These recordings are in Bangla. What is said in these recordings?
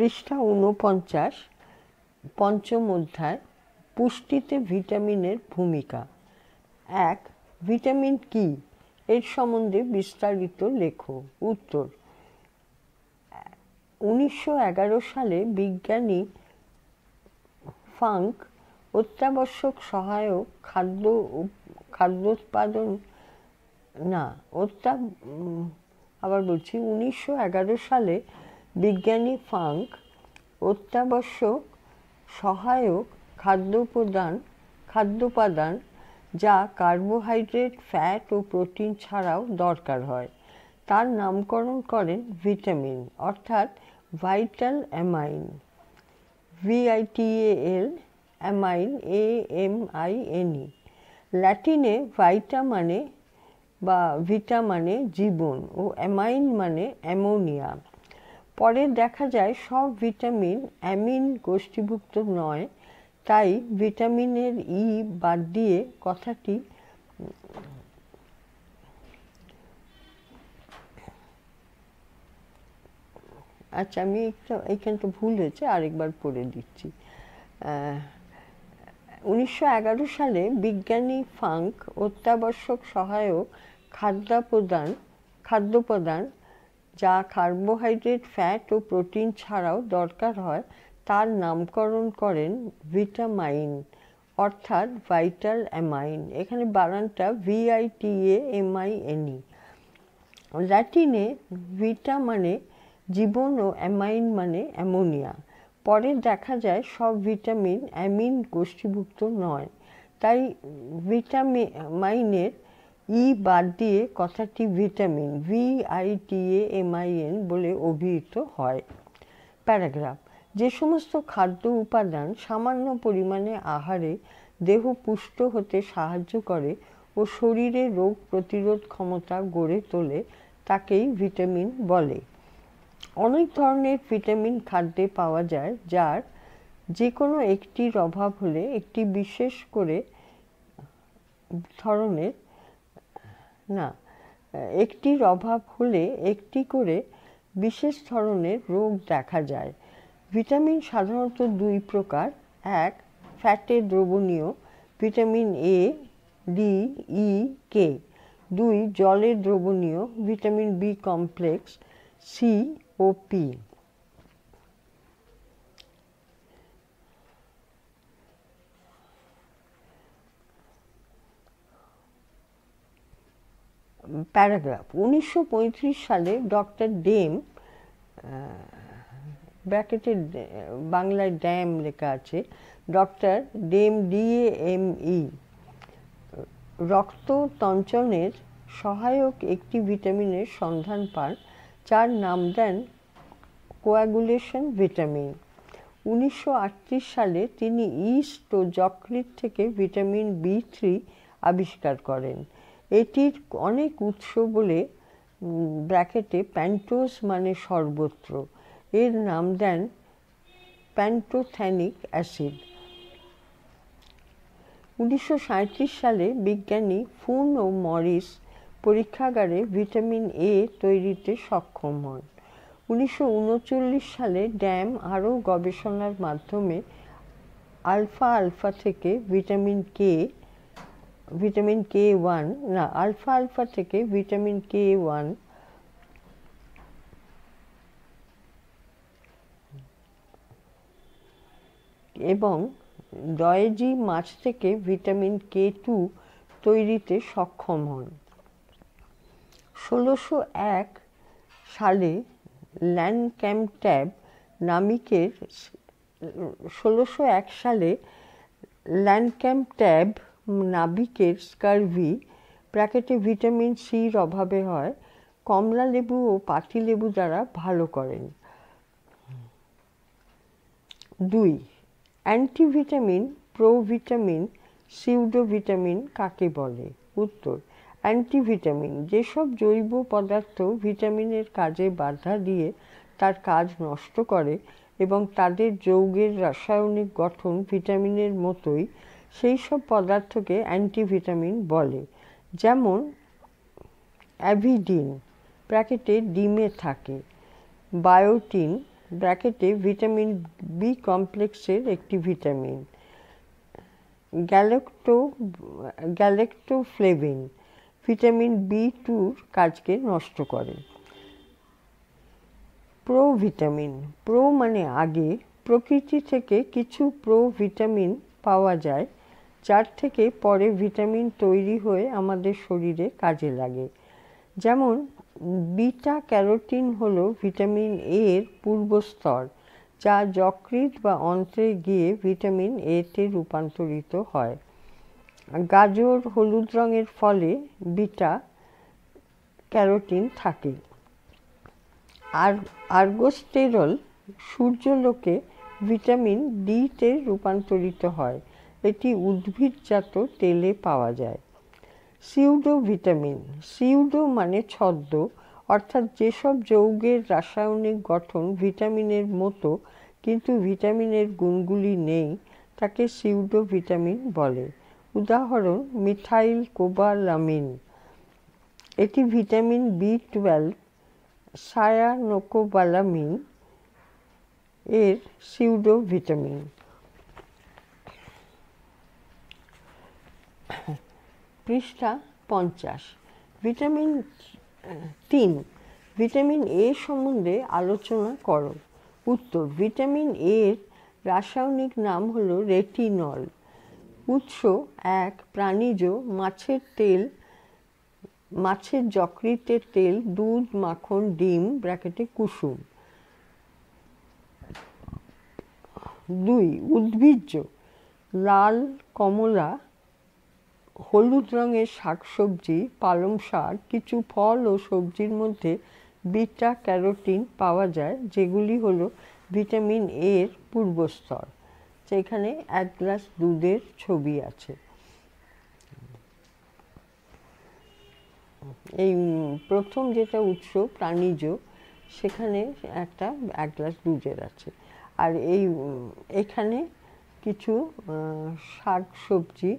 পৃষ্ঠা ঊনপঞ্চাশ পঞ্চম অধ্যায় পুষ্টিতে ভিটামিনের ভূমিকা এক ভিটামিন কি এর সম্বন্ধে বিস্তারিত লেখ উত্তর উনিশশো সালে বিজ্ঞানী ফাঙ্ক অত্যাবশ্যক সহায়ক খাদ্য খাদ্যোৎপাদন না অত্যা আবার বলছি উনিশশো সালে বিজ্ঞানী ফাঙ্ক অত্যাবশ্যক সহায়ক খাদ্য প্রদান খাদ্যোপাদান যা কার্বোহাইড্রেট ফ্যাট ও প্রোটিন ছাড়াও দরকার হয় তার নামকরণ করেন ভিটামিন অর্থাৎ vital amine V I T L amine A M I N E ল্যাটিনে ভাইটা মানে বা ভিটা মানে জীবন ও অ্যামাইন মানে অ্যামোনিয়া পরে দেখা যায় সব ভিটামিন অ্যামিন গোষ্ঠীভুক্ত নয় তাই ভিটামিনের ই বাদ দিয়ে কথাটি আচ্ছা আমি একটা তো ভুল হয়েছে আরেকবার পড়ে দিচ্ছি উনিশশো সালে বিজ্ঞানী ফাঙ্ক অত্যাবশ্যক সহায়ক খাদ্য প্রদান খাদ্য প্রদান যা কার্বোহাইড্রেট ফ্যাট ও প্রোটিন ছাড়াও দরকার হয় তার নামকরণ করেন ভিটামাইন অর্থাৎ ভাইটাল অ্যামাইন এখানে বানানটা ভিআইটিএ এমআইএনই e। ল্যাটিনে ভিটা মানে জীবন ও অ্যামাইন মানে অ্যামোনিয়া পরে দেখা যায় সব ভিটামিন অ্যামিন গোষ্ঠীভুক্ত নয় তাই ভিটামিন মাইনের ই e বাদ দিয়ে কথাটি vitamin V I I T M N বলে অভিহিত হয় প্যারাগ্রাফ যে সমস্ত খাদ্য উপাদান সামান্য পরিমাণে আহারে দেহ পুষ্ট হতে সাহায্য করে ও শরীরে রোগ প্রতিরোধ ক্ষমতা গড়ে তোলে তাকেই ভিটামিন বলে অনেক ধরনের ভিটামিন খাদ্যে পাওয়া যায় যার যে কোনো একটির অভাব হলে একটি বিশেষ করে ধরনের না একটির অভাব হলে একটি করে বিশেষ ধরনের রোগ দেখা যায় ভিটামিন সাধারণত দুই প্রকার এক ফ্যাটে দ্রবণীয় ভিটামিন এ ডি ই কে দুই জলে দ্রবণীয় ভিটামিন বি কমপ্লেক্স সি ও পি প্যারাগ্রাফ উনিশশো সালে ডক্টর ডেম ব্র্যাকেটে বাংলায় ড্যাম লেখা আছে ডক্টর ডেম ডিএমই রক্ত তঞ্চনের সহায়ক একটি ভিটামিনের সন্ধান পান যার নাম দেন কোয়াগুলেশন ভিটামিন উনিশশো সালে তিনি ইস্ট ও যকৃত থেকে ভিটামিন বি থ্রি আবিষ্কার করেন এটির অনেক উৎস বলে ব্র্যাকেটে প্যান্টোস মানে সর্বত্র এর নাম দেন প্যান্টোথ্যানিক অ্যাসিড উনিশশো সালে বিজ্ঞানী ফুন ও মরিস পরীক্ষাগারে ভিটামিন এ তৈরিতে সক্ষম হন উনিশশো সালে ড্যাম আরও গবেষণার মাধ্যমে আলফা আলফা থেকে vitamin K vitamin K one না আলফা আলফা থেকে ভিটামিন কে ওয়ান এবং ডয়েজি মাছ থেকে ভিটামিন কে টু তৈরিতে সক্ষম হন ষোলোশো এক সালে ট্যাব নামিকের ষোলোশো এক সালে ট্যাব নাভিকের স্কারভি প্রাকৃতিক ভিটামিন সির অভাবে হয় কমলা লেবু ও পাতি লেবু দ্বারা ভালো করেন দুই anti vitamin pro vitamin pseudo vitamin কাকে বলে উত্তর অ্যান্টি ভিটামিন যেসব জৈব পদার্থ ভিটামিনের কাজে বাধা দিয়ে তার কাজ নষ্ট করে এবং তাদের যৌগের রাসায়নিক গঠন ভিটামিনের মতোই সেই সব পদার্থকে অ্যান্টিভিটামিন বলে যেমন অ্যাভিডিন ব্র্যাকেটে ডিমে থাকে বায়োটিন ব্র্যাকেটে ভিটামিন বি কমপ্লেক্সের একটি vitamin galacto galactoflavin vitamin B টুর কাজকে নষ্ট করে প্রো ভিটামিন প্রো মানে আগে প্রকৃতি থেকে কিছু প্রো ভিটামিন পাওয়া যায় যার থেকে পরে ভিটামিন তৈরি হয়ে আমাদের শরীরে কাজে লাগে যেমন বিটা ক্যারোটিন হল ভিটামিন এর পূর্বস্তর যা যকৃৎ বা অন্ত্রে গিয়ে ভিটামিন এ তে রূপান্তরিত হয় গাজর হলুদ রঙের ফলে বিটা ক্যারোটিন থাকে আর আর্গোস্টেরল সূর্যলোকে ভিটামিন ডিতে রূপান্তরিত হয় এটি উদ্ভিদজাত তেলে পাওয়া যায় সিউডো ভিটামিন সিউডো মানে ছদ্ম অর্থাৎ যেসব যৌগের রাসায়নিক গঠন ভিটামিনের মতো কিন্তু ভিটামিনের গুণগুলি নেই তাকে সিউডো ভিটামিন বলে উদাহরণ মিথাইল কোবালামিন এটি ভিটামিন বি টুয়েলভ সায়ানোকোবালামিন এর সিউডো ভিটামিন পৃষ্ঠা পঞ্চাশ ভিটামিন তিন ভিটামিন এ সম্বন্ধে আলোচনা করো উত্তর ভিটামিন এর রাসায়নিক নাম হল রেটিনল উৎস এক প্রাণীজ মাছের তেল মাছের যকৃতের তেল দুধ মাখন ডিম ব্র্যাকেটে কুসুম দুই উদ্ভিজ্জ লাল কমলা হলুদ রঙের শাকসবজি পালং শাক কিছু ফল ও সবজির মধ্যে বিটা ক্যারোটিন পাওয়া যায় যেগুলি হল ভিটামিন এর পূর্বস্তর সেখানে এক গ্লাস দুধের ছবি আছে এই প্রথম যেটা উৎস প্রাণীজ সেখানে একটা এক গ্লাস দুধের আছে আর এই এখানে কিছু শাক সবজি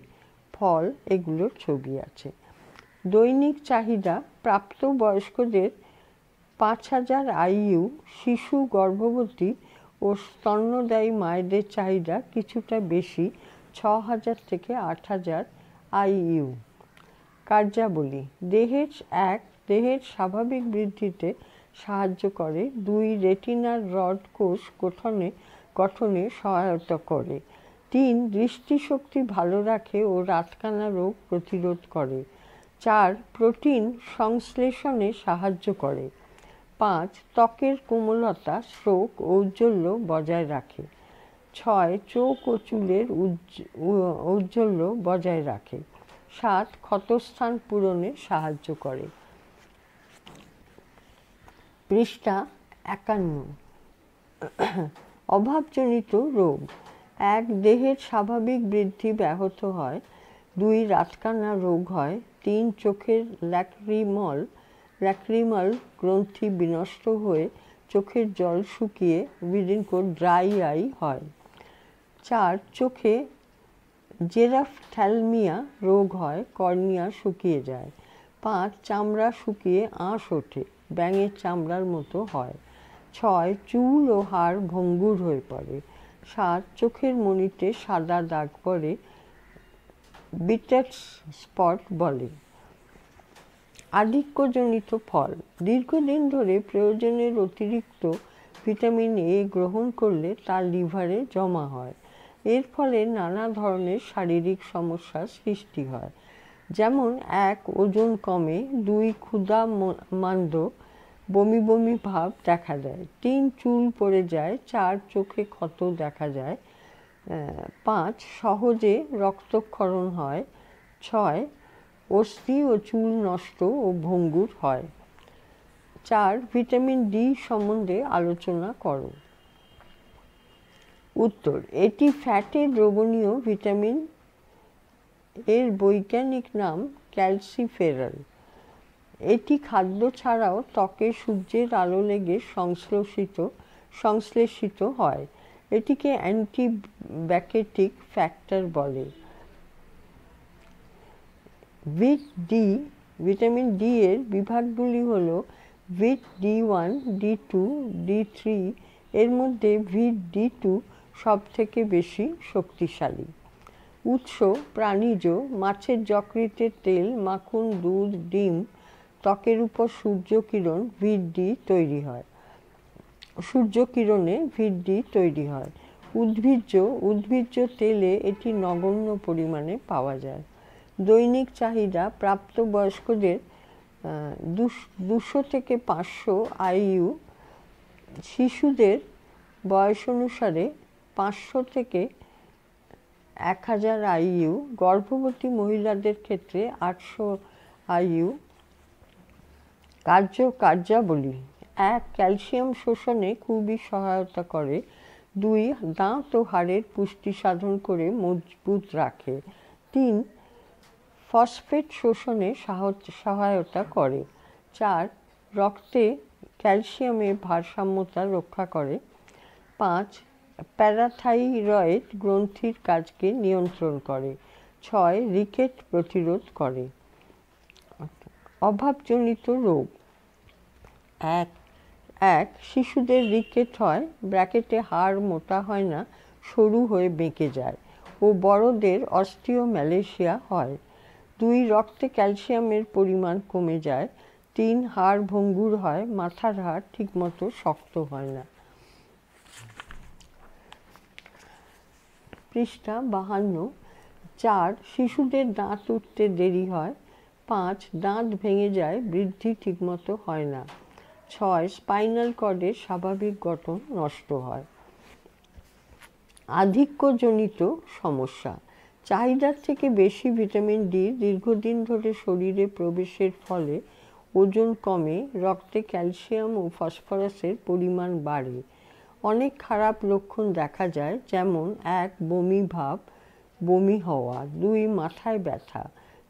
ফল এগুলোর ছবি আছে দৈনিক চাহিদা প্রাপ্ত বয়স্কদের পাঁচ হাজার আইইউ শিশু গর্ভবতী ও স্তন্যদায়ী মায়েদের চাহিদা কিছুটা বেশি ছ হাজার থেকে আট হাজার আইইউ কার্যাবলী দেহের এক দেহের স্বাভাবিক বৃদ্ধিতে সাহায্য করে দুই রেটিনার রড কোষ গঠনে গঠনে সহায়তা করে তিন দৃষ্টিশক্তি ভালো রাখে ও রাতকানা রোগ প্রতিরোধ করে চার প্রোটিন সংশ্লেষণে সাহায্য করে পাঁচ ত্বকের কোমলতা শ্রোক ঔজ্জ্বল্য বজায় রাখে ছয় চোখ ও চুলের ঔজ্জ্বল্য বজায় রাখে সাত ক্ষতস্থান পূরণে সাহায্য করে পৃষ্ঠা একান্ন অভাবজনিত রোগ এক দেহের স্বাভাবিক বৃদ্ধি ব্যাহত হয় দুই রাতকানা রোগ হয় তিন চোখের ল্যাক্রিমল ল্যাক্রিমল গ্রন্থি বিনষ্ট হয়ে চোখের জল শুকিয়ে উইদিন কোর ড্রাই আই হয় চার চোখে জেরাফথ্যালমিয়া রোগ হয় কর্নিয়া শুকিয়ে যায় পাঁচ চামড়া শুকিয়ে আঁশ ওঠে ব্যাঙের চামড়ার মতো হয় ছয় চুল ও হাড় ভঙ্গুর হয়ে পড়ে সার চোখের মনিতে সাদা দাগ পরে বিটেক্স স্পট বলে আধিক্যজনিত ফল দীর্ঘদিন ধরে প্রয়োজনের অতিরিক্ত ভিটামিন এ গ্রহণ করলে তা লিভারে জমা হয় এর ফলে নানা ধরনের শারীরিক সমস্যার সৃষ্টি হয় যেমন এক ওজন কমে দুই ক্ষুধা মান্দ বমি বমি ভাব দেখা দেয় তিন চুল পড়ে যায় চার চোখে ক্ষত দেখা যায় পাঁচ সহজে রক্তক্ষরণ হয় ছয় অস্থি ও চুল নষ্ট ও ভঙ্গুর হয় চার ভিটামিন ডি সম্বন্ধে আলোচনা করো উত্তর এটি ফ্যাটে দ্রবণীয় ভিটামিন এর বৈজ্ঞানিক নাম ক্যালসিফেরাল এটি খাদ্য ছাড়াও ত্বকে সূর্যের আলো লেগে সংশ্লেষিত সংশ্লেষিত হয় এটিকে অ্যান্টি ব্যাকেটিক ফ্যাক্টর বলে ভিট ডি ভিটামিন ডি এর বিভাগগুলি হল vit D one D two D three এর মধ্যে ভিট ডি টু সব থেকে বেশি শক্তিশালী উৎস প্রাণীজ মাছের যকৃতের তেল মাখন দুধ ডিম ত্বকের উপর সূর্যকিরণ ভিডি তৈরি হয় সূর্যকিরণে ভিডি তৈরি হয় উদ্ভিজ্জ উদ্ভিজ্জ তেলে এটি নগণ্য পরিমাণে পাওয়া যায় দৈনিক চাহিদা প্রাপ্তবয়স্কদের দুশো থেকে পাঁচশো আইইউ শিশুদের বয়স অনুসারে পাঁচশো থেকে এক হাজার আইইউ গর্ভবতী মহিলাদের ক্ষেত্রে আটশো আইইউ কার্য কার্যাবলী এক ক্যালসিয়াম শোষণে খুবই সহায়তা করে দুই দাঁত ও হাড়ের পুষ্টি সাধন করে মজবুত রাখে তিন ফসফেট শোষণে সহায়তা করে চার রক্তে ক্যালসিয়ামের ভারসাম্যতা রক্ষা করে পাঁচ প্যারাথাইরয়েড গ্রন্থির কাজকে নিয়ন্ত্রণ করে ছয় রিকেট প্রতিরোধ করে অভাবজনিত রোগ এক এক শিশুদের রিকেট হয় ব্র্যাকেটে হাড় মোটা হয় না সরু হয়ে বেঁকে যায় ও বড়দের ম্যালেশিয়া হয় দুই রক্তে ক্যালসিয়ামের পরিমাণ কমে যায় তিন হাড় ভঙ্গুর হয় মাথার হাড় ঠিকমতো শক্ত হয় না পৃষ্ঠা বাহান্ন চার শিশুদের দাঁত উঠতে দেরি হয় পাঁচ দাঁত ভেঙে যায় বৃদ্ধি ঠিকমতো হয় না ছয় স্পাইনাল কর্ডের স্বাভাবিক গঠন নষ্ট হয় আধিক্যজনিত সমস্যা চাহিদার থেকে বেশি ভিটামিন ডি দীর্ঘদিন ধরে শরীরে প্রবেশের ফলে ওজন কমে রক্তে ক্যালসিয়াম ও ফসফরাসের পরিমাণ বাড়ে অনেক খারাপ লক্ষণ দেখা যায় যেমন এক বমি ভাব বমি হওয়া দুই মাথায় ব্যথা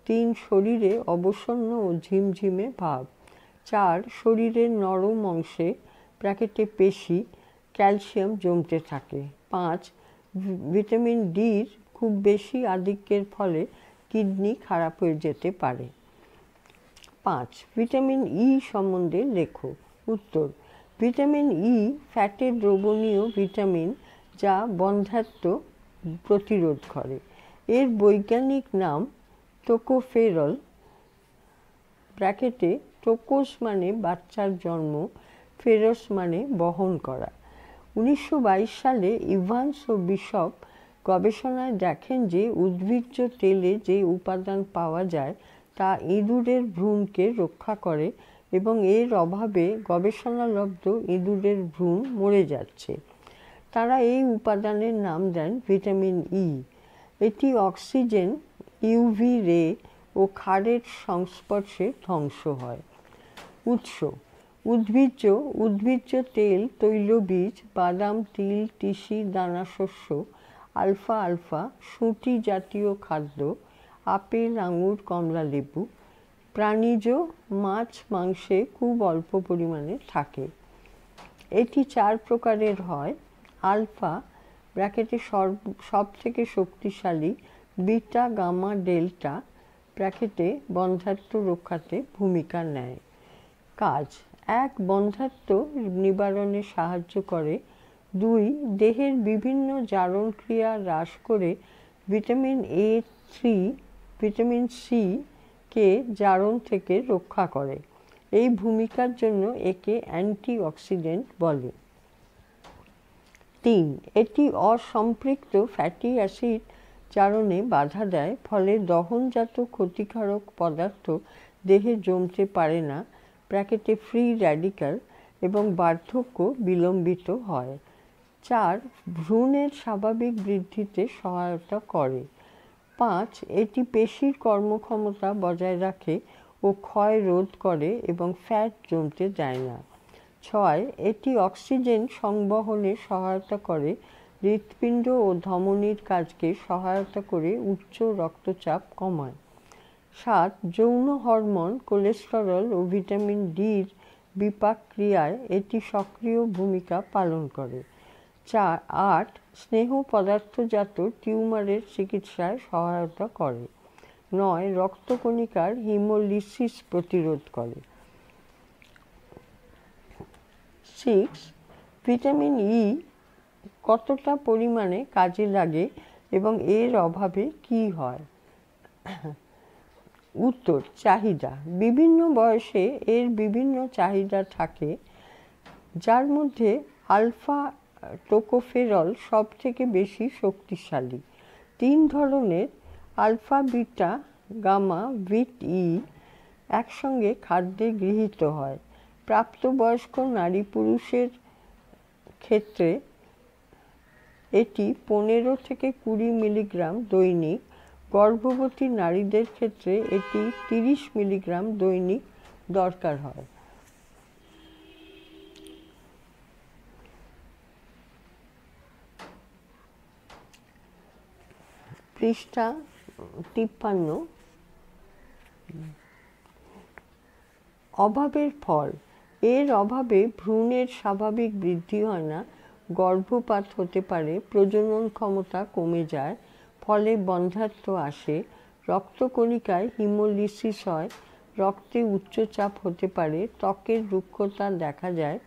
তিন শরীরে অবসন্ন ও ঝিমঝিমে ভাব চার শরীরের নরম অংশে ব্র্যাকেটে পেশি ক্যালসিয়াম জমতে থাকে পাঁচ ভিটামিন ডির খুব বেশি আধিক্যের ফলে কিডনি খারাপ হয়ে যেতে পারে পাঁচ ভিটামিন ই e সম্বন্ধে লেখো উত্তর ভিটামিন ই e ফ্যাটের দ্রবণীয় ভিটামিন যা বন্ধ্যাত্ব প্রতিরোধ করে এর বৈজ্ঞানিক নাম টোকোফেরল ব্র্যাকেটে টোকোস মানে বাচ্চার জন্ম ফেরস মানে বহন করা উনিশশো সালে ইভান্স ও বিশপ গবেষণায় দেখেন যে উদ্ভিজ্জ তেলে যে উপাদান পাওয়া যায় তা ইঁদুরের ভ্রূণকে রক্ষা করে এবং এর অভাবে গবেষণালব্ধ ইঁদুরের ভ্রূণ মরে যাচ্ছে তারা এই উপাদানের নাম দেন ভিটামিন ই এটি অক্সিজেন ইউভি রে ও ক্ষারের সংস্পর্শে ধ্বংস হয় উৎস উদ্ভিজ্জ উদ্ভিজ্জ তেল তৈলবীজ বাদাম তিল তিসি দানাশস্য আলফা আলফা সুটি জাতীয় খাদ্য আপেল আঙুর কমলা লেবু প্রাণীজ মাছ মাংসে খুব অল্প পরিমাণে থাকে এটি চার প্রকারের হয় আলফা ব্র্যাকেটে সব থেকে শক্তিশালী বিটা গামা ডেল্টা ব্র্যাকেটে বন্ধাত্ম রক্ষাতে ভূমিকা নেয় কাজ এক বন্ধাত্ম নিবারণে সাহায্য করে দুই দেহের বিভিন্ন জারণ ক্রিয়া হ্রাস করে vitamin A three vitamin C কে জারণ থেকে রক্ষা করে এই ভূমিকার জন্য একে অ্যান্টিঅক্সিডেন্ট বলে তিন এটি অসম্পৃক্ত ফ্যাটি অ্যাসিড চারণে বাধা দেয় ফলে দহনজাত ক্ষতিকারক পদার্থ দেহে জমতে পারে না প্র্যাকেটে ফ্রি র্যাডিকাল এবং বার্ধক্য বিলম্বিত হয় চার ভ্রূণের স্বাভাবিক বৃদ্ধিতে সহায়তা করে পাঁচ এটি পেশির কর্মক্ষমতা বজায় রাখে ও ক্ষয় রোধ করে এবং ফ্যাট জমতে দেয় না ছয় এটি অক্সিজেন সংবহনে সহায়তা করে হৃৎপিণ্ড ও ধমনির কাজকে সহায়তা করে উচ্চ রক্তচাপ কমায় সাত যৌন হরমোন কোলেস্টেরল ও ভিটামিন ডির বিপাক ক্রিয়ায় এটি সক্রিয় ভূমিকা পালন করে চার আট স্নেহ পদার্থজাত টিউমারের চিকিৎসায় সহায়তা করে নয় রক্তকণিকার হিমোলিসিস প্রতিরোধ করে সিক্স ভিটামিন ই e কতটা পরিমাণে কাজে লাগে এবং এর অভাবে কি হয় উত্তর চাহিদা বিভিন্ন বয়সে এর বিভিন্ন চাহিদা থাকে যার মধ্যে আলফা টোকোফেরল সব থেকে বেশি শক্তিশালী তিন ধরনের alpha beta gamma vit E একসঙ্গে খাদ্যে গৃহীত হয় প্রাপ্তবয়স্ক নারী পুরুষের ক্ষেত্রে এটি পনেরো থেকে কুড়ি মিলিগ্রাম দৈনিক গর্ভবতী নারীদের ক্ষেত্রে এটি তিরিশ মিলিগ্রাম দৈনিক দরকার হয় পৃষ্ঠা তিপ্পান্ন অভাবের ফল এর অভাবে ভ্রূণের স্বাভাবিক বৃদ্ধি হয় না গর্ভপাত হতে পারে প্রজনন ক্ষমতা কমে যায় ফলে বন্ধ্যাত্ব আসে রক্তকণিকায় হিমোলিসিস হয় রক্তে উচ্চচাপ হতে পারে ত্বকের রুক্ষতা দেখা যায়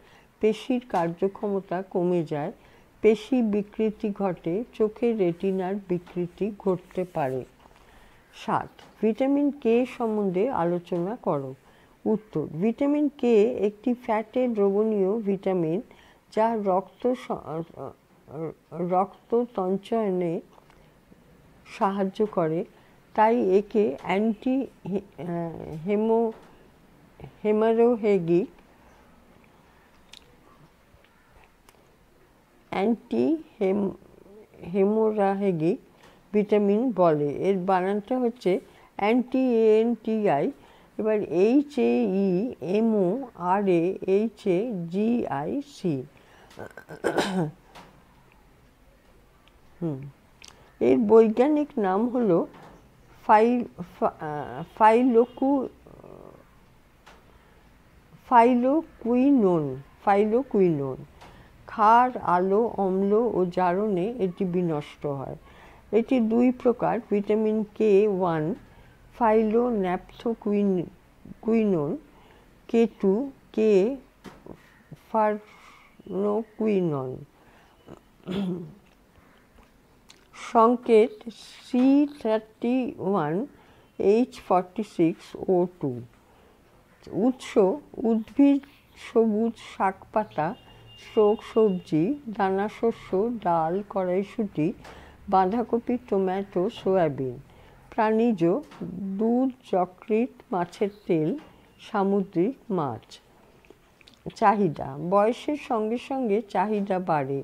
পেশির কার্যক্ষমতা কমে যায় পেশি বিকৃতি ঘটে চোখের রেটিনার বিকৃতি ঘটতে পারে সাত ভিটামিন কে সম্বন্ধে আলোচনা করো উত্তর ভিটামিন কে একটি ফ্যাটে দ্রবণীয় ভিটামিন যা রক্ত রক্ত সঞ্চয়নে সাহায্য করে তাই একে anti hemo hemorrhagic anti hem hemorrhagic vitamin বলে এর বানানটা হচ্ছে অ্যান্টি এন টি আই এবার H A E M O R A H A G I C Hmm. এর বৈজ্ঞানিক নাম হল ফাই ফাইলোকু ফাইলোকুইনোন ফাইলোকুইনোন ক্ষার আলো অম্ল ও জারণে এটি বিনষ্ট হয় এটি দুই প্রকার vitamin K one phyllo naphthoquinone quinone K two K farnoquinone সংকেত C thirty one H forty six O two উৎস উদ্ভিদ সবুজ শাকপাতা স্ট্রোক সবজি দানা শস্য ডাল কড়াইশুটি বাঁধাকপি টমেটো সয়াবিন প্রাণীজ দুধ যকৃৎ মাছের তেল সামুদ্রিক মাছ চাহিদা বয়সের সঙ্গে সঙ্গে চাহিদা বাড়ে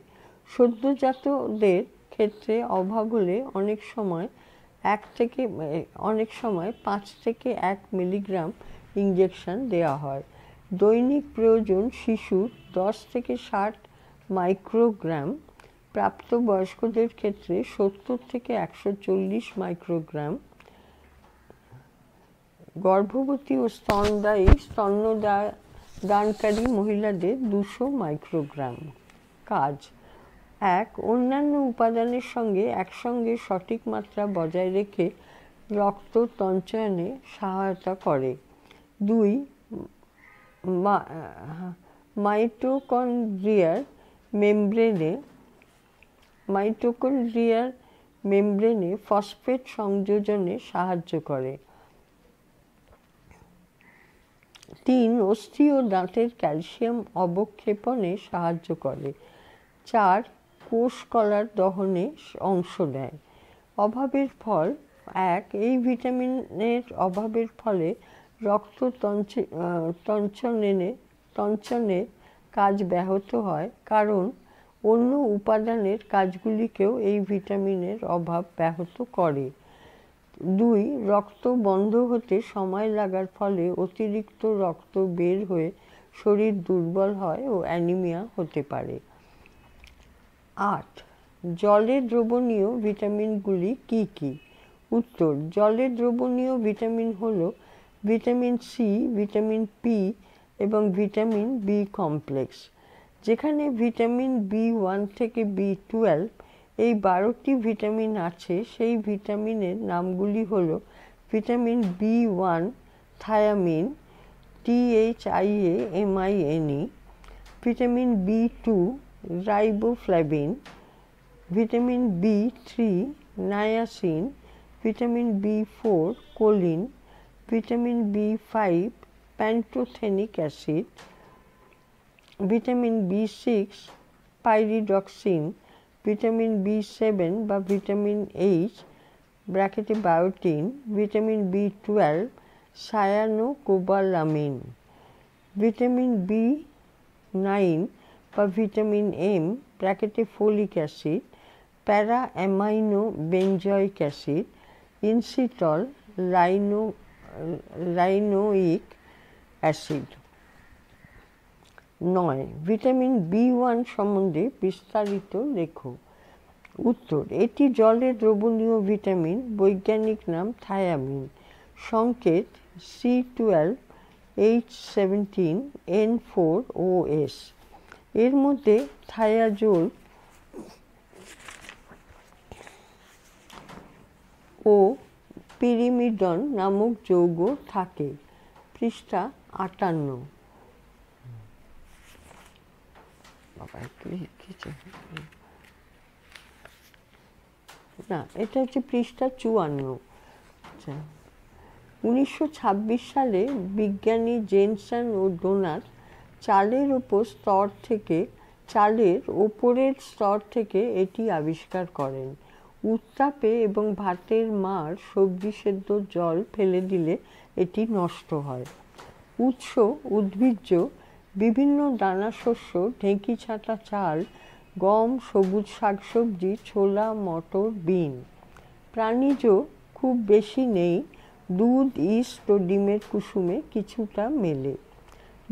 সদ্যজাতদের ক্ষেত্রে অভাব হলে অনেক সময় এক থেকে অনেক সময় পাঁচ থেকে এক মিলিগ্রাম ইঞ্জেকশন দেওয়া হয় দৈনিক প্রয়োজন শিশুর দশ থেকে ষাট মাইক্রোগ্রাম প্রাপ্তবয়স্কদের ক্ষেত্রে সত্তর থেকে একশো চল্লিশ মাইক্রোগ্রাম গর্ভবতী ও স্তনদায়ী স্তন্যদায় দানকারী মহিলাদের দুশো মাইক্রোগ্রাম কাজ এক অন্যান্য উপাদানের সঙ্গে একসঙ্গে সঠিক মাত্রা বজায় রেখে রক্ত তঞ্চয়নে সহায়তা করে দুই মাইটোকন্ড্রিয়ার মেমব্রেনে মাইটোকন্ড্রিয়ার মেমব্রেনে ফসফেট সংযোজনে সাহায্য করে তিন অস্থি ও দাঁতের ক্যালসিয়াম অবক্ষেপণে সাহায্য করে চার কোষ কলার দহনে অংশ নেয় অভাবের ফল এক এই ভিটামিনের অভাবের ফলে রক্ত তঞ্চনে তঞ্চনে কাজ ব্যাহত হয় কারণ অন্য উপাদানের কাজগুলিকেও এই ভিটামিনের অভাব ব্যাহত করে দুই রক্ত বন্ধ হতে সময় লাগার ফলে অতিরিক্ত রক্ত বের হয়ে শরীর দুর্বল হয় ও অ্যানিমিয়া হতে পারে আট জলে দ্রবণীয় ভিটামিনগুলি কি কি উত্তর জলে দ্রবণীয় ভিটামিন হল ভিটামিন সি ভিটামিন পি এবং ভিটামিন বি কমপ্লেক্স যেখানে ভিটামিন বি ওয়ান থেকে বি টুয়েলভ এই বারোটি ভিটামিন আছে সেই ভিটামিনের নামগুলি হলো vitamin B one thiamine T H I A M I N E vitamin B two riboflavin vitamin B three niacin vitamin B four choline vitamin B five pantothenic acid vitamin B six pyridoxine vitamin B seven বা ভিটামিন এইচ ব্র্যাকেটে biotin vitamin B twelve cyano cobalamin vitamin B nine বা ভিটামিন এম ব্র্যাকেটে folic acid para amino benzoic acid inositol lino linoleic acid নয় ভিটামিন বি ওয়ান সম্বন্ধে বিস্তারিত লেখো উত্তর এটি জলে দ্রবণীয় ভিটামিন বৈজ্ঞানিক নাম থায়ামিন সংকেত C twelve H seventeen N four O S এর মধ্যে থায়াজোল ও পিরিমিডন নামক যৌগ থাকে পৃষ্ঠা আটান্ন না এটা হচ্ছে পৃষ্ঠা চুয়ান্ন আচ্ছা উনিশশো সালে বিজ্ঞানী জেনসন ও ডোনার চালের ওপর স্তর থেকে চালের ওপরের স্তর থেকে এটি আবিষ্কার করেন উত্তাপে এবং ভাতের মার সবজি সেদ্ধ জল ফেলে দিলে এটি নষ্ট হয় উৎস উদ্ভিজ্জ বিভিন্ন দানা শস্য ঢেঁকি ছাতা চাল গম সবুজ শাকসবজি ছোলা মটর বিন প্রাণীজ খুব বেশি নেই দুধ ইস্ট ও ডিমের কুসুমে কিছুটা মেলে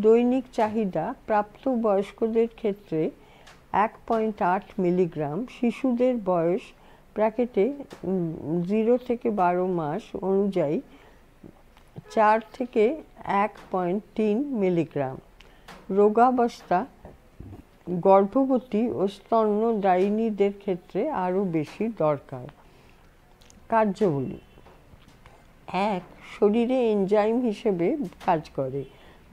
দৈনিক চাহিদা প্রাপ্ত বয়স্কদের ক্ষেত্রে এক পয়েন্ট আট মিলিগ্রাম শিশুদের বয়স ব্র্যাকেটে জিরো থেকে বারো মাস অনুযায়ী চার থেকে এক পয়েন্ট তিন মিলিগ্রাম রোগাবস্থা গর্ভবতী ও স্তন্যদায়িনীদের ক্ষেত্রে আরও বেশি দরকার কার্যগুলি এক শরীরে এনজাইম হিসেবে কাজ করে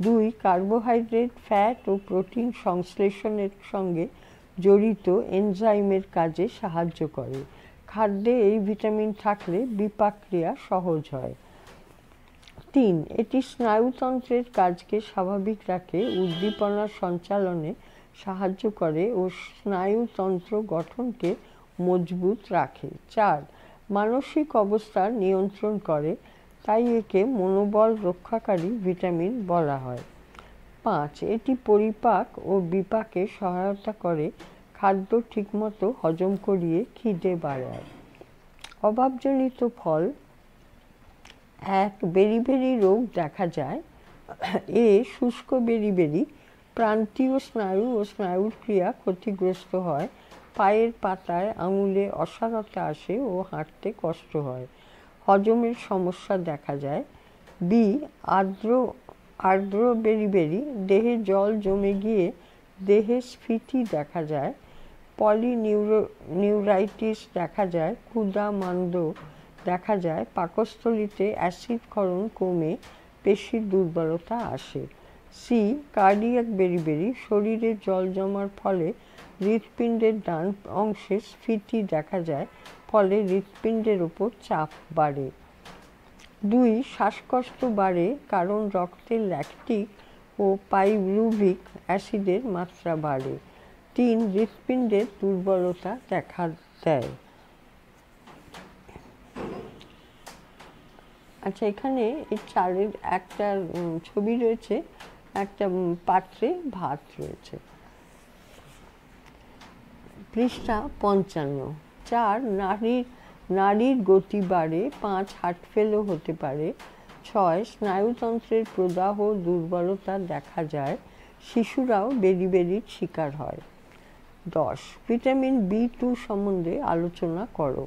দুই কার্বোহাইড্রেট ফ্যাট ও প্রোটিন সংশ্লেষণের সঙ্গে জড়িত এনজাইমের কাজে সাহায্য করে খাদ্যে এই ভিটামিন থাকলে বিপাক্রিয়া সহজ হয় তিন এটি স্নায়ুতন্ত্রের কাজকে স্বাভাবিক রাখে উদ্দীপনার সঞ্চালনে সাহায্য করে ও স্নায়ুতন্ত্র গঠনকে মজবুত রাখে চার মানসিক অবস্থার নিয়ন্ত্রণ করে তাই একে মনোবল রক্ষাকারী ভিটামিন বলা হয় পাঁচ এটি পরিপাক ও বিপাকে সহায়তা করে খাদ্য ঠিকমতো হজম করিয়ে খিদে বাড়ায় অভাবজনিত ফল এক বেরিবেরি রোগ দেখা যায় এ শুষ্ক বেরিবেরি প্রান্তীয় স্নায়ু ও স্নায়ুর ক্রিয়া ক্ষতিগ্রস্ত হয় পায়ের পাতায় আঙুলে অসারতা আসে ও হাঁটতে কষ্ট হয় হজমের সমস্যা দেখা যায় বি আর্দ্র আর্দ্র বেরিবেরি দেহে জল জমে গিয়ে দেহে স্ফীতি দেখা যায় পলিনিউরো নিউরাইটিস দেখা যায় ক্ষুদা মান্দ দেখা যায় পাকস্থলীতে অ্যাসিড ক্ষরণ কমে পেশির দুর্বলতা আসে সি কার্ডিয়াক বেরিবেরি শরীরে জল জমার ফলে হৃৎপিণ্ডের ডান অংশে স্ফীতি দেখা যায় ফলে হৃৎপিণ্ডের ওপর চাপ বাড়ে দুই শ্বাসকষ্ট বাড়ে কারণ রক্তে ল্যাকটিক ও পাইরুভিক অ্যাসিডের মাত্রা বাড়ে তিন হৃৎপিণ্ডের দুর্বলতা দেখা দেয় আচ্ছা এখানে এই চারের একটা ছবি রয়েছে একটা পাত্রে ভাত রয়েছে পৃষ্ঠা পঞ্চান্ন চার নারীর নারীর গতি বাড়ে পাঁচ হার্ট ফেলও হতে পারে ছয় স্নায়ুতন্ত্রের প্রদাহ দুর্বলতা দেখা যায় শিশুরাও বেরিবেরির শিকার হয় দশ ভিটামিন বি টু সম্বন্ধে আলোচনা করো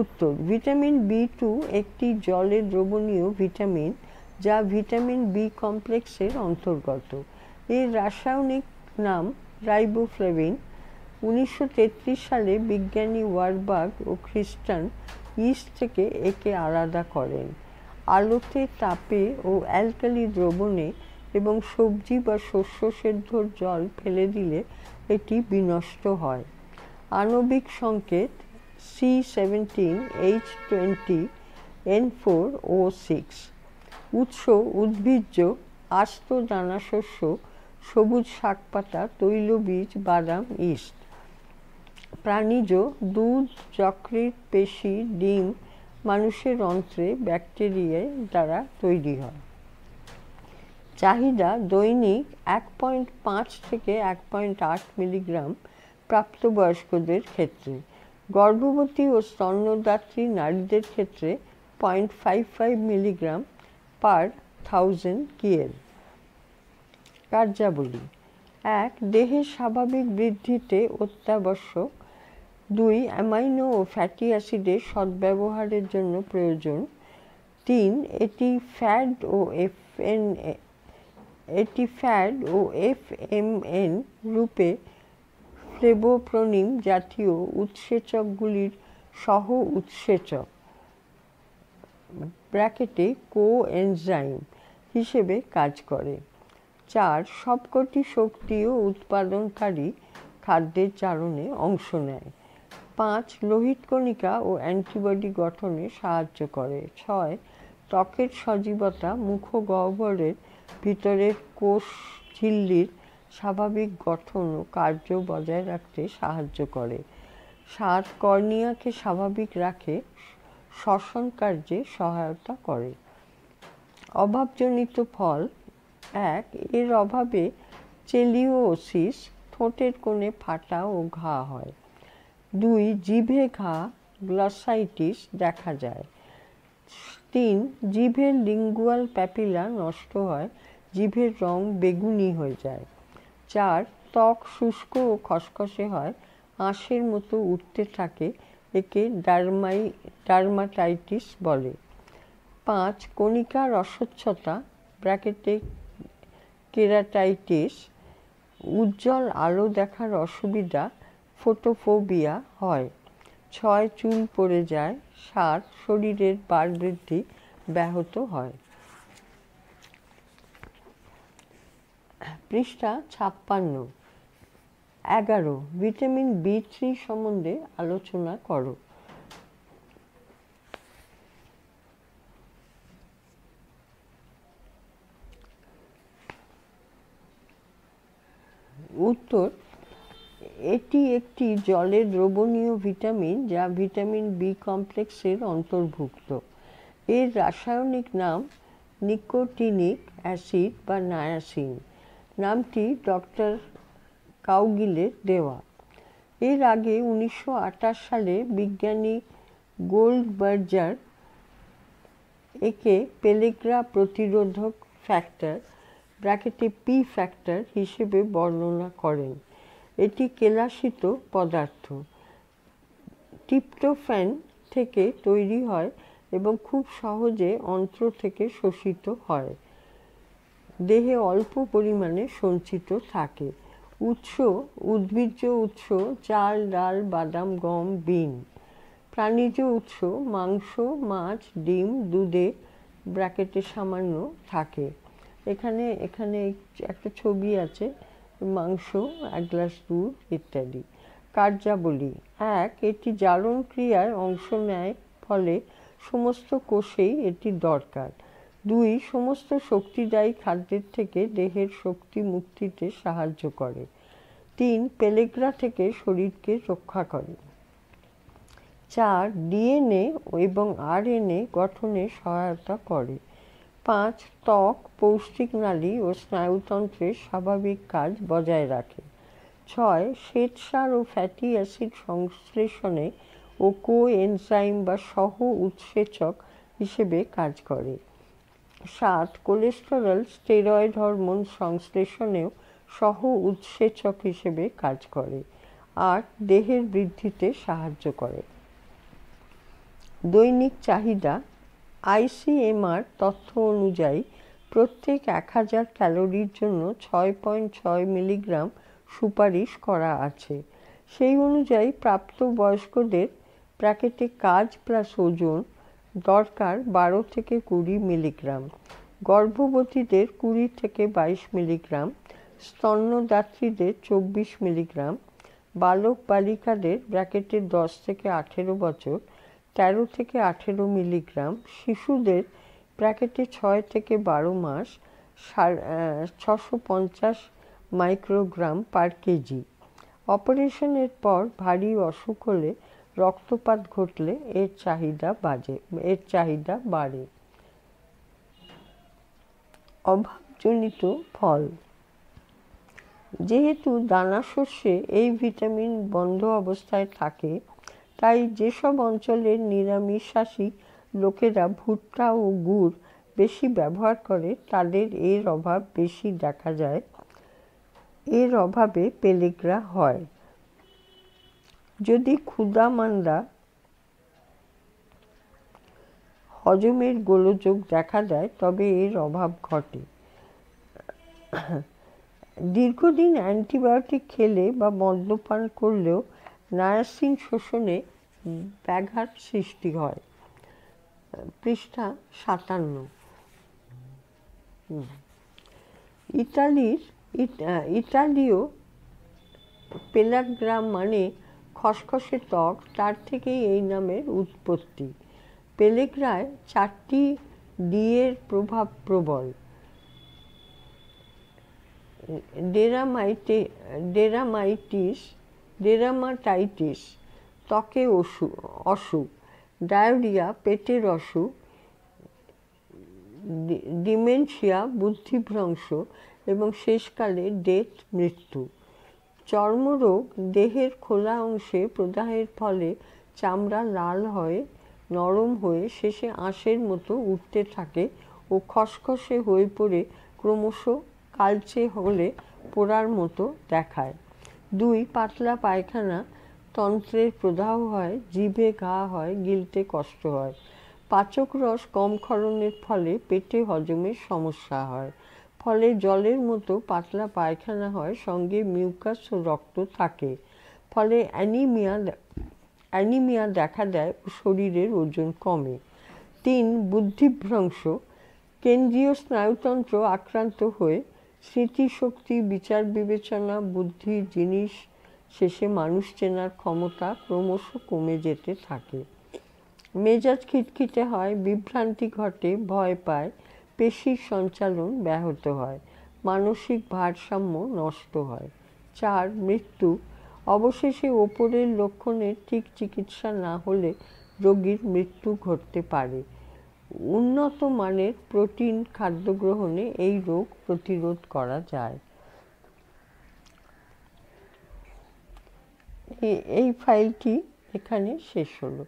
উত্তর ভিটামিন বি টু একটি জলে দ্রবণীয় ভিটামিন যা ভিটামিন বি কমপ্লেক্সের অন্তর্গত এর রাসায়নিক নাম রাইবোফ্লেভিন উনিশশো সালে বিজ্ঞানী ওয়ারবার্গ ও খ্রিস্টান ইস্ট থেকে একে আলাদা করেন আলোতে তাপে ও অ্যালকালি দ্রবণে এবং সবজি বা শস্য সেদ্ধর জল ফেলে দিলে এটি বিনষ্ট হয় আণবিক সংকেত C17H20N4O6 উৎস উদ্ভিজ্জ আস্ত দানাশস্য সবুজ শাকপাতা তৈলবীজ বাদাম ইস্ট প্রাণীজ দুধ যকৃৎ পেশি ডিম মানুষের অন্ত্রে ব্যাকটেরিয়ার দ্বারা তৈরি হয় চাহিদা দৈনিক এক পয়েন্ট পাঁচ থেকে এক পয়েন্ট আট মিলিগ্রাম প্রাপ্তবয়স্কদের ক্ষেত্রে গর্ভবতী ও স্তন্যদাত্রী নারীদের ক্ষেত্রে point five five milligram per thousand কিয়েল কার্যাবলী এক দেহের স্বাভাবিক বৃদ্ধিতে অত্যাবশ্যক দুই অ্যামাইনো ও ফ্যাটি অ্যাসিডের সদ্ব্যবহারের জন্য প্রয়োজন তিন এটি ফ্যাড ও এফ এন এটি ফ্যাড ও এফ এম এন রূপে প্লেবোপ্রোনিম জাতীয় উৎসেচকগুলির সহ উৎসেচক ব্র্যাকেটে কো এনজাইম হিসেবে কাজ করে চার সবকটি শক্তিও উৎপাদনকারী খাদ্যের চারণে অংশ নেয় পাঁচ লোহিত কণিকা ও অ্যান্টিবডি গঠনে সাহায্য করে ছয় ত্বকের সজীবতা মুখগহ্বরের ভিতরের কোষ ঝিল্লির স্বাভাবিক গঠন ও কার্য বজায় রাখতে সাহায্য করে স্বাদ কর্নিয়াকে স্বাভাবিক রাখে শ্বসন কার্যে সহায়তা করে অভাবজনিত ফল এক এর অভাবে চেলিওসিস ঠোঁটের কোণে ফাটা ও ঘা হয় দুই জিভে ঘা গ্লসাইটিস দেখা যায় তিন জিভের লিঙ্গুয়াল প্যাপিলা নষ্ট হয় জিভের রং বেগুনি হয়ে যায় চার ত্বক শুষ্ক ও খসখসে হয় আঁশের মতো উঠতে থাকে একে ডার্মাই ডার্মাটাইটিস বলে পাঁচ কণিকার অস্বচ্ছতা ব্র্যাকেটে কেরাটাইটিস উজ্জ্বল আলো দেখার অসুবিধা ফোটোফোবিয়া হয় ছয় চুল পড়ে যায় সার শরীরের বার বৃদ্ধি ব্যাহত হয় পৃষ্ঠা ছাপ্পান্ন এগারো ভিটামিন বি থ্রি সম্বন্ধে আলোচনা করো উত্তর এটি একটি জলে দ্রবণীয় ভিটামিন যা ভিটামিন বি কমপ্লেক্সের অন্তর্ভুক্ত এর রাসায়নিক নাম নিকোটিনিক অ্যাসিড বা নায়াসিন নামটি ডক্টর কাউগিলের দেওয়া এর আগে উনিশশো সালে বিজ্ঞানী গোল্ড বার্জার একে পেলেগ্রা প্রতিরোধক ফ্যাক্টর ব্র্যাকেটে পি ফ্যাক্টর হিসেবে বর্ণনা করেন এটি কেলাসিত পদার্থ টিপটোফ্যান থেকে তৈরি হয় এবং খুব সহজে অন্ত্র থেকে শোষিত হয় দেহে অল্প পরিমাণে সঞ্চিত থাকে উৎস উদ্ভিজ্জ উৎস চাল ডাল বাদাম গম বিন প্রাণীজ উৎস মাংস মাছ ডিম দুধে ব্র্যাকেটে সামান্য থাকে এখানে এখানে একটা ছবি আছে মাংস এক গ্লাস দুধ ইত্যাদি কার্যাবলী এক এটি জারণ ক্রিয়ার অংশ নেয় ফলে সমস্ত কোষেই এটি দরকার দুই সমস্ত শক্তিদায়ী খাদ্যের থেকে দেহের শক্তি মুক্তিতে সাহায্য করে তিন পেলেগ্রা থেকে শরীরকে রক্ষা করে চার ডিএনএ এবং আরএনএ গঠনে সহায়তা করে পাঁচ ত্বক পৌষ্টিক নালী ও স্নায়ুতন্ত্রের স্বাভাবিক কাজ বজায় রাখে ছয় শ্বেতসার ও ফ্যাটি অ্যাসিড সংশ্লেষণে ও কো এনজাইম বা সহ উৎসেচক হিসেবে কাজ করে সাত কোলেস্টেরল স্টেরয়েড হরমোন সংশ্লেষণেও সহ উৎসেচক হিসেবে কাজ করে আর দেহের বৃদ্ধিতে সাহায্য করে দৈনিক চাহিদা আইসিএমআর তথ্য অনুযায়ী প্রত্যেক এক হাজার ক্যালোরির জন্য ছয় পয়েন্ট ছয় মিলিগ্রাম সুপারিশ করা আছে সেই অনুযায়ী প্রাপ্ত বয়স্কদের প্রাকৃতিক কাজ প্লাস ওজন দরকার বারো থেকে কুড়ি মিলিগ্রাম গর্ভবতীদের কুড়ি থেকে বাইশ মিলিগ্রাম স্তন্যদাত্রীদের চব্বিশ মিলিগ্রাম বালক বালিকাদের ব্র্যাকেটে দশ থেকে আঠেরো বছর তেরো থেকে আঠেরো মিলিগ্রাম শিশুদের ব্র্যাকেটে ছয় থেকে বারো মাস ছশো পঞ্চাশ মাইক্রোগ্রাম পার কেজি অপারেশনের পর ভারী অসুখ হলে রক্তপাত ঘটলে এর চাহিদা বাজে এর চাহিদা বাড়ে অভাবজনিত ফল যেহেতু দানা শস্যে এই ভিটামিন বন্ধ অবস্থায় থাকে তাই যেসব অঞ্চলের নিরামিষাসী লোকেরা ভুট্টা ও গুড় বেশি ব্যবহার করে তাদের এর অভাব বেশি দেখা যায় এর অভাবে পেলেগ্রা হয় যদি মান্দা হজমের গোলযোগ দেখা দেয় তবে এর অভাব ঘটে দীর্ঘদিন অ্যান্টিবায়োটিক খেলে বা মদ্যপান করলেও নায়াসিন শোষণে ব্যাঘাত সৃষ্টি হয় পৃষ্ঠা সাতান্ন ইতালির ইতালীয় পেলাগ্রাম মানে খসখসে ত্বক তার থেকেই এই নামের উৎপত্তি পেলেগ্রায় চারটি ডিয়ের প্রভাব প্রবল ডেরামাইটে ডেরামাইটিস ডেরামাটাইটিস ত্বকে অসু অসুখ ডায়রিয়া পেটের অসুখ ডিমেনশিয়া বুদ্ধিভ্রংশ এবং শেষকালে ডেথ মৃত্যু চর্মরোগ দেহের খোলা অংশে প্রদাহের ফলে চামড়া লাল হয়ে নরম হয়ে শেষে আঁশের মতো উঠতে থাকে ও খসখসে হয়ে পড়ে ক্রমশ কালচে হলে পোড়ার মতো দেখায় দুই পাতলা পায়খানা তন্ত্রের প্রদাহ হয় জিভে ঘা হয় গিলতে কষ্ট হয় পাচক রস কম ক্ষরণের ফলে পেটে হজমের সমস্যা হয় ফলে জলের মতো পাতলা পায়খানা হয় সঙ্গে মিউকাস ও রক্ত থাকে ফলে অ্যানিমিয়া অ্যানিমিয়া দেখা দেয় ও শরীরের ওজন কমে তিন বুদ্ধিভ্রংশ কেন্দ্রীয় স্নায়ুতন্ত্র আক্রান্ত হয়ে স্মৃতিশক্তি বিচার বিবেচনা বুদ্ধি জিনিস শেষে মানুষ চেনার ক্ষমতা ক্রমশ কমে যেতে থাকে মেজাজ খিটখিটে হয় বিভ্রান্তি ঘটে ভয় পায় পেশির সঞ্চালন ব্যাহত হয় মানসিক ভারসাম্য নষ্ট হয় চার মৃত্যু অবশেষে ওপরের লক্ষণের ঠিক চিকিৎসা না হলে রোগীর মৃত্যু ঘটতে পারে উন্নত মানের প্রোটিন খাদ্য গ্রহণে এই রোগ প্রতিরোধ করা যায় এই ফাইলটি এখানে শেষ হলো